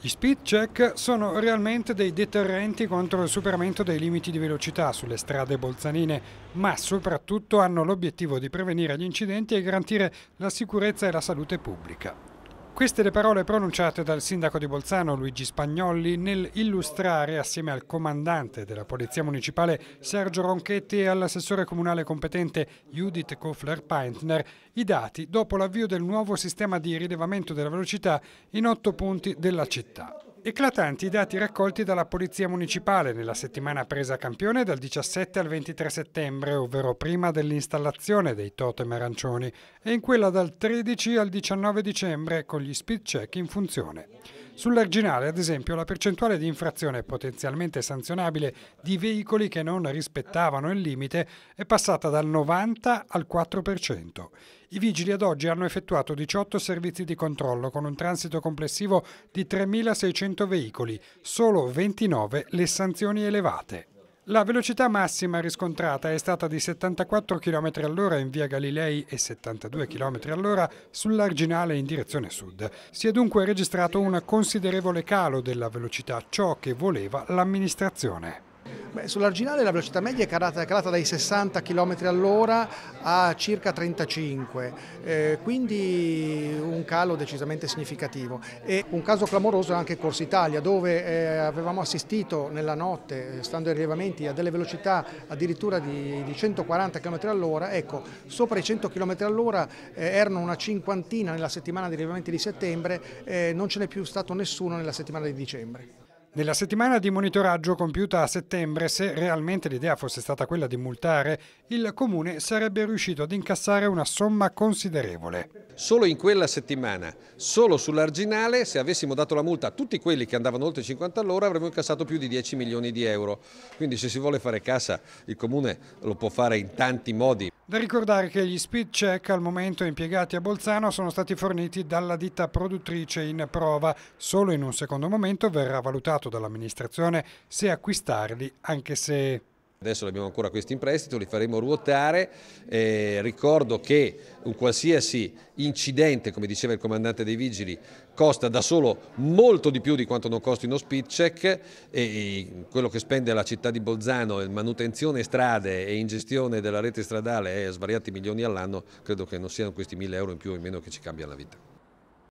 Gli speed check sono realmente dei deterrenti contro il superamento dei limiti di velocità sulle strade bolzanine, ma soprattutto hanno l'obiettivo di prevenire gli incidenti e garantire la sicurezza e la salute pubblica. Queste le parole pronunciate dal sindaco di Bolzano Luigi Spagnolli nel illustrare assieme al comandante della Polizia Municipale Sergio Ronchetti e all'assessore comunale competente Judith Kofler-Peintner i dati dopo l'avvio del nuovo sistema di rilevamento della velocità in otto punti della città. Eclatanti i dati raccolti dalla Polizia Municipale nella settimana presa a campione dal 17 al 23 settembre, ovvero prima dell'installazione dei totem arancioni, e in quella dal 13 al 19 dicembre con gli speed check in funzione. Sull'arginale, ad esempio, la percentuale di infrazione potenzialmente sanzionabile di veicoli che non rispettavano il limite è passata dal 90 al 4%. I vigili ad oggi hanno effettuato 18 servizi di controllo con un transito complessivo di 3.600 veicoli, solo 29 le sanzioni elevate. La velocità massima riscontrata è stata di 74 km all'ora in via Galilei e 72 km all'ora sull'arginale in direzione sud. Si è dunque registrato un considerevole calo della velocità, ciò che voleva l'amministrazione sull'arginale la velocità media è calata, è calata, dai 60 km all'ora a circa 35, eh, quindi un calo decisamente significativo. E un caso clamoroso è anche Corsa Italia, dove eh, avevamo assistito nella notte, eh, stando ai rilevamenti, a delle velocità addirittura di, di 140 km all'ora. Ecco, sopra i 100 km all'ora eh, erano una cinquantina nella settimana di rilevamenti di settembre, eh, non ce n'è più stato nessuno nella settimana di dicembre. Nella settimana di monitoraggio compiuta a settembre, se realmente l'idea fosse stata quella di multare, il Comune sarebbe riuscito ad incassare una somma considerevole. Solo in quella settimana, solo sull'arginale, se avessimo dato la multa a tutti quelli che andavano oltre 50 all'ora, avremmo incassato più di 10 milioni di euro. Quindi se si vuole fare cassa, il Comune lo può fare in tanti modi. Da ricordare che gli speed check al momento impiegati a Bolzano sono stati forniti dalla ditta produttrice in prova. Solo in un secondo momento verrà valutato dall'amministrazione se acquistarli, anche se Adesso abbiamo ancora questi in prestito, li faremo ruotare. Eh, ricordo che un qualsiasi incidente, come diceva il comandante dei vigili, costa da solo molto di più di quanto non costi uno speed check e, e quello che spende la città di Bolzano in manutenzione strade e in gestione della rete stradale è svariati milioni all'anno, credo che non siano questi mille euro in più o in meno che ci cambiano la vita.